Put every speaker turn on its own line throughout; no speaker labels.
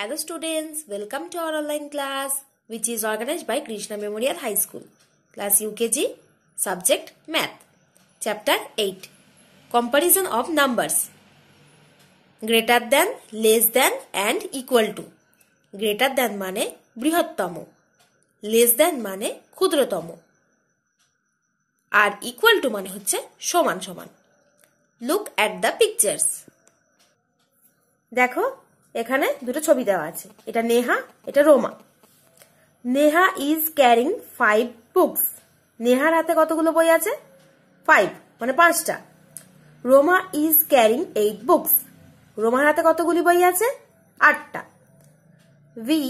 Hello students, welcome to our online class which is organized by Krishna Memorial High School. Class UKG, subject Math. Chapter 8. Comparison of numbers. Greater than, less than and equal to. Greater than মানে বৃহত্তম Less than মানে ক্ষুদ্রতম আর equal to মানে হচ্ছে সমান সমান Look at the pictures. দেখো এখানে দুটো ছবি দেওয়া আছে এটা নেহা এটা Roma Neha is carrying five books নেহার হাতে কতগুলো বই আছে ফাইভ মানে পাঁচটা Roma is carrying eight books রোমার হাতে কতগুলি বই আছে আটটা we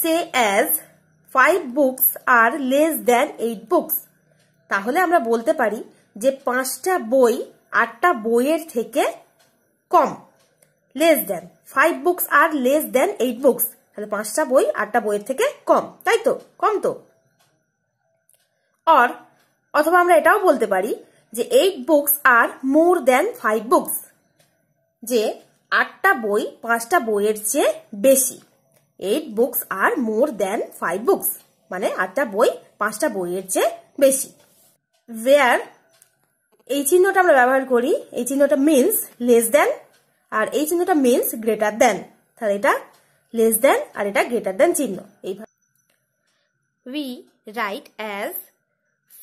say as five books are less than eight books তাহলে আমরা বলতে পারি যে পাঁচটা বই আটটা বইয়ের থেকে কম less than five books are less than eight books তাহলে পাঁচটা বই আটটা বইয়ের থেকে কম তাই তো কম তো অর অথবা আমরা এটাও বলতে পারি যে eight books are more than five books যে আটটা বই পাঁচটা বইয়ের চেয়ে বেশি eight books are more than five books মানে আটটা বই পাঁচটা বইয়ের চেয়ে বেশি ওয়েয়ার এই চিহ্নটা আমরা ব্যবহার করি এই চিহ্নটা মিনস লেস দেন আর এই চিহ্নটা মিন্স গ্রেটার দেন তাহলে এটা লেস দেন আর এটা গ্রেটার দেন চিহ্ন এইভাবে we write as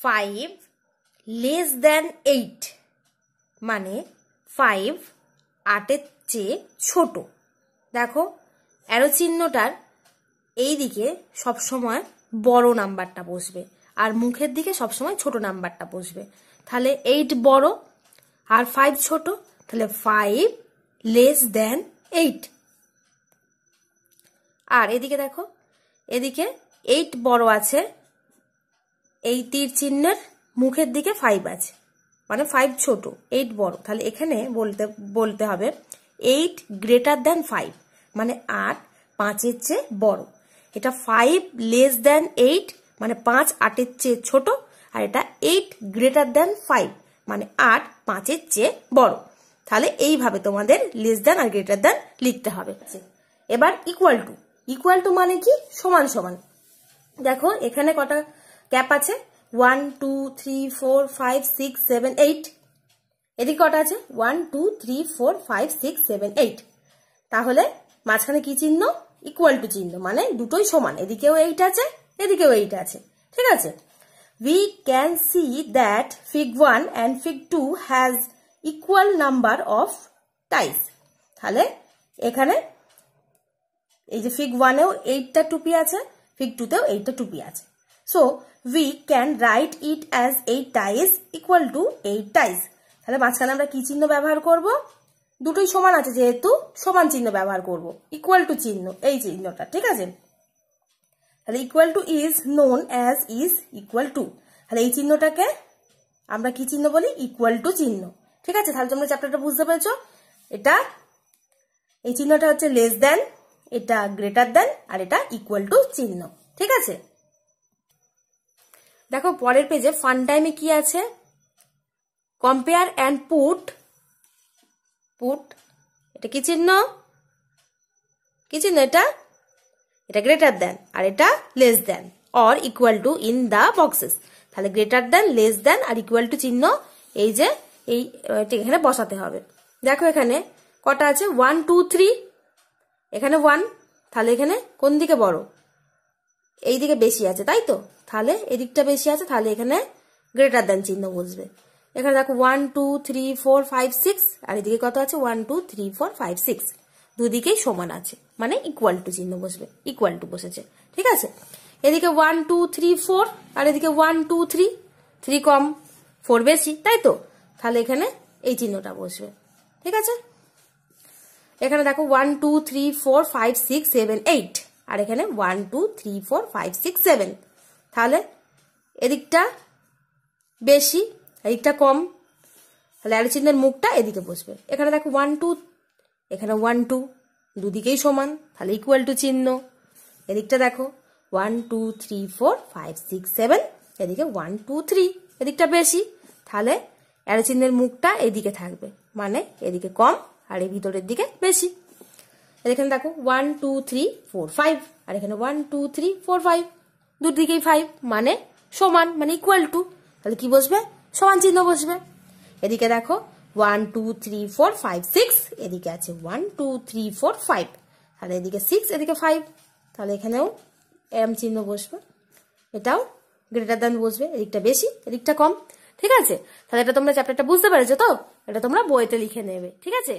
five less than eight মানে ফাইভ আটের চেয়ে ছোট দেখো অ্যারো চিহ্নটার এই দিকে সবসময় বড় নাম্বারটা বসবে আর মুখের দিকে সবসময় ছোট নাম্বারটা বসবে তাহলে এইট বড় আর ফাইভ ছোট তাহলে ফাইভ লেস দেন এইট আর এদিকে দেখো এদিকে এইট বড় আছে এই তীর চিহ্নের মুখের দিকে ফাইভ আছে মানে ফাইভ ছোট এইট বড় তাহলে এখানে বলতে বলতে হবে এইট গ্রেটার দেন ফাইভ মানে আট পাঁচের চেয়ে বড় এটা ফাইভ লেস দেন এইট মানে পাঁচ আটের চেয়ে ছোট আর এটা এইট গ্রেটার দেন ফাইভ মানে আট পাঁচের চেয়ে বড় তাহলে এইভাবে তোমাদের লেস দেন আর গ্রেটার দেন লিখতে হবে এবার ইকুয়াল টু ইকুয়াল টু মানে কি সমান সমান দেখো এখানে কটা ক্যাপ আছে one two three four five six seven eight এদিকে কটা আছে one two three four five six seven eight তাহলে মাঝখানে কি চিহ্ন ইকুয়াল টু চিহ্ন মানে দুটোই সমান এদিকেও এইট আছে এদিকেও এইট আছে ঠিক আছে we can see that fig one and fig two has equal number of ties তাহলে এখানে এই যে ফিগ ওয়ানেও এইটটা টুপি আছে ফিগ টুতেও এইটটা টুপি আছে so we can write it as eight ties equal to eight ties তাহলে মাঝখানে আমরা কি চিহ্ন ব্যবহার করব দুটোই সমান আছে যেহেতু সমান চিহ্ন ব্যবহার করব ইকুয়াল টু চিহ্ন এই চিহ্নটা ঠিক আছে তাহলে equal to is known as is equal to তাহলে এই চিহ্নটাকে আমরা কি চিহ্ন বলি ইকুয়াল টু চিহ্ন ঠিক আছে তাহলে তোমরা চ্যাপ্টারটা বুঝতে পেরেছো এটা এই চিহ্নটা হচ্ছে লেস দেন এটা গ্রেটার দেন আর এটা ইকুয়াল টু চিহ্ন ঠিক আছে দেখো পরের পেজে ফান টাইমে কি আছে কম্পেয়ার অ্যান্ড পুট পুট এটা কি চিহ্ন কি চিহ্ন এটা এটা গ্রেটার দেন আর এটা less than or equal to in the boxes তাহলে গ্রেটার দেন লেস দেন আর ইকুয়াল টু চিহ্ন এই যে এই এখানে বসাতে হবে দেখো এখানে কটা আছে ওয়ান টু থ্রি এখানে ওয়ান তাহলে এখানে কোন দিকে বড় এই দিকে বেশি আছে তাই তো তাহলে এদিকটা বেশি আছে তাহলে এখানে গ্রেটার দ্যান চিহ্ন বসবে এখানে দেখো one two three four five six আর এদিকে কত আছে one two three four five six দুদিকেই সমান আছে মানে ইকুয়াল টু চিহ্ন বসবে ইকুয়াল টু বসেছে ঠিক আছে এদিকে ওয়ান টু থ্রি ফোর আর এদিকে ওয়ান টু থ্রি থ্রি কম ফোর বেশি তাই তো তাহলে এখানে এই চিহ্নটা বসবে ঠিক আছে এখানে দেখো one two three four five six seven eight আর এখানে one two three four five six seven তাহলে এদিকটা বেশি এদিকটা কম তাহলে আর চিহ্নের মুখটা এদিকে বসবে এখানে দেখো ওয়ান টু এখানে ওয়ান টু দুদিকেই সমান তাহলে ইকুয়াল টু চিহ্ন এদিকটা দেখো one two three four five six seven এদিকে ওয়ান টু থ্রি এদিকটা বেশি তাহলে অ্যারো চিহ্নের মুখটা এদিকে থাকবে মানে এদিকে কম আর এই ভিতরের দিকে বেশি আর এখানে দেখো one two three four five আর এখানে one two three four five দুর ফাইভ মানে সমান মানে ইকুয়াল টু তাহলে কি বসবে সমান চিহ্ন বসবে এদিকে দেখো one two three four five six এদিকে আছে one two three four five তাহলে এদিকে সিক্স এদিকে ফাইভ তাহলে এখানেও এরম চিহ্ন বসবে এটাও গ্রেটার দ্যান বসবে এদিকটা বেশি এদিকটা কম ঠিক আছে তাহলে এটা তোমরা চ্যাপ্টারটা বুঝতে পেরেছো তো এটা তোমরা বইতে লিখে নেবে ঠিক আছে